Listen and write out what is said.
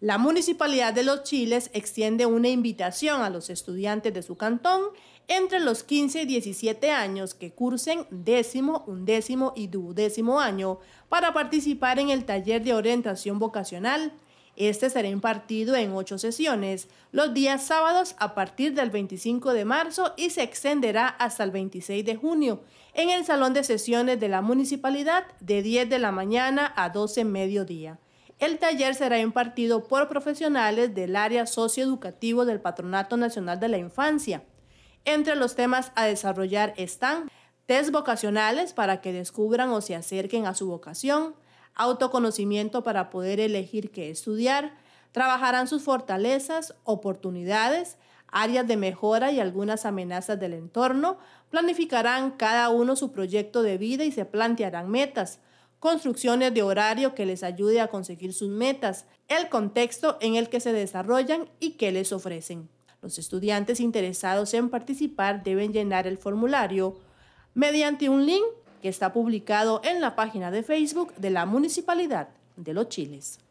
La Municipalidad de Los Chiles extiende una invitación a los estudiantes de su cantón entre los 15 y 17 años que cursen décimo, undécimo y duodécimo año para participar en el taller de orientación vocacional. Este será impartido en ocho sesiones, los días sábados a partir del 25 de marzo y se extenderá hasta el 26 de junio en el Salón de Sesiones de la Municipalidad de 10 de la mañana a 12 mediodía. El taller será impartido por profesionales del área socioeducativo del Patronato Nacional de la Infancia. Entre los temas a desarrollar están test vocacionales para que descubran o se acerquen a su vocación, autoconocimiento para poder elegir qué estudiar, trabajarán sus fortalezas, oportunidades, áreas de mejora y algunas amenazas del entorno, planificarán cada uno su proyecto de vida y se plantearán metas construcciones de horario que les ayude a conseguir sus metas, el contexto en el que se desarrollan y qué les ofrecen. Los estudiantes interesados en participar deben llenar el formulario mediante un link que está publicado en la página de Facebook de la Municipalidad de Los Chiles.